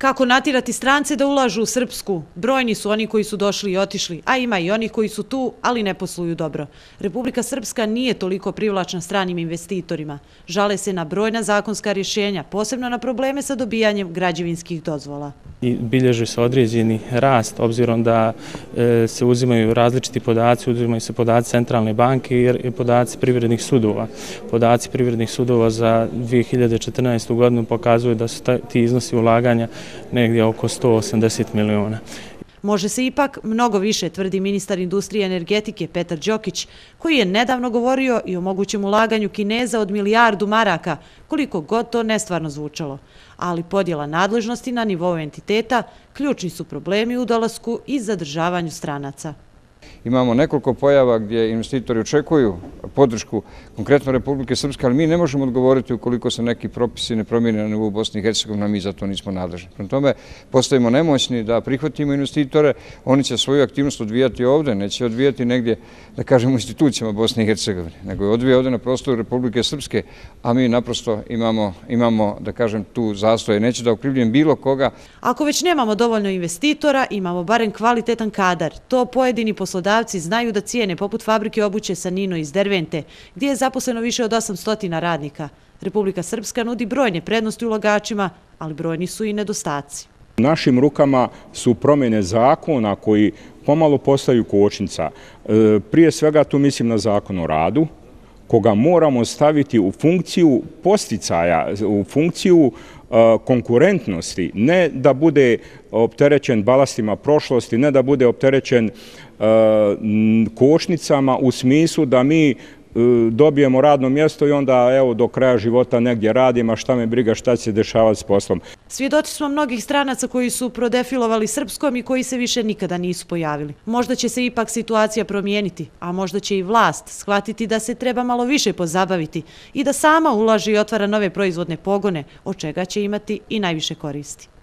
Kako natirati strance da ulažu u Srpsku? Brojni su oni koji su došli i otišli, a ima i oni koji su tu, ali ne posluju dobro. Republika Srpska nije toliko privlačna stranim investitorima. Žale se na brojna zakonska rješenja, posebno na probleme sa dobijanjem građevinskih dozvola. Bilježuje se određeni rast, obzirom da e, se uzimaju različiti podaci, uzimaju se podaci centralne banke i podaci privrednih sudova. Podaci privrednih sudova za 2014. godinu pokazuju da su ti iznosi ulaganja negdje oko 180 miliona. Može se ipak mnogo više, tvrdi ministar industrije i energetike Petar Đokić, koji je nedavno govorio i o mogućem ulaganju Kineza od milijardu maraka, koliko god to nestvarno zvučalo. Ali podjela nadležnosti na nivou entiteta ključni su problemi u dolasku i zadržavanju stranaca. Imamo nekoliko pojava gdje investitori očekuju podršku konkretno Republike Srpske, ali mi ne možemo odgovoriti ukoliko se neki propisi ne promijene na nivou Bosni i Hercegovina, mi za to nismo nadležni. Prvo tome, postavimo nemoćni da prihvatimo investitore, oni će svoju aktivnost odvijati ovde, neće odvijati negdje, da kažemo, institucijama Bosni i Hercegovine, nego je odvija ovde na prostoru Republike Srpske, a mi naprosto imamo, da kažem, tu zastoje. Neće da okrivljujem bilo koga. Ako već nemamo dovoljno investitora, imamo barem kvalitetan kadar. To pojedini poslodavci znaju da cijene poput fabrike obuće Sanino iz Dervent segmente, gdje je zaposleno više od 800 radnika. Republika Srpska nudi brojne prednosti ulagačima, ali brojni su i nedostaci. U našim rukama su promjene zakona koji pomalo postaju kočnica. E, prije svega tu mislim na zakon o radu, koga moramo staviti u funkciju posticaja, u funkciju e, konkurentnosti, ne da bude opterećen balastima prošlosti, ne da bude opterećen e, košnicama u smislu da mi E, dobijemo radno mjesto i onda evo do kraja života negdje radim, a šta me briga šta će dešavati s poslom. Svjedoci smo mnogih stranaca koji su prodefilovali srpskom i koji se više nikada nisu pojavili. Možda će se ipak situacija promijeniti, a možda će i vlast shvatiti da se treba malo više pozabaviti i da sama ulaži i otvara nove proizvodne pogone, od čega će imati i najviše koristi.